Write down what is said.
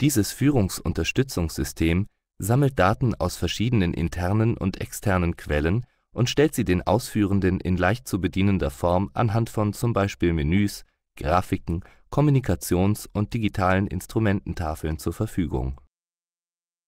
Dieses Führungsunterstützungssystem sammelt Daten aus verschiedenen internen und externen Quellen und stellt sie den Ausführenden in leicht zu bedienender Form anhand von zum Beispiel Menüs, Grafiken, Kommunikations und digitalen Instrumententafeln zur Verfügung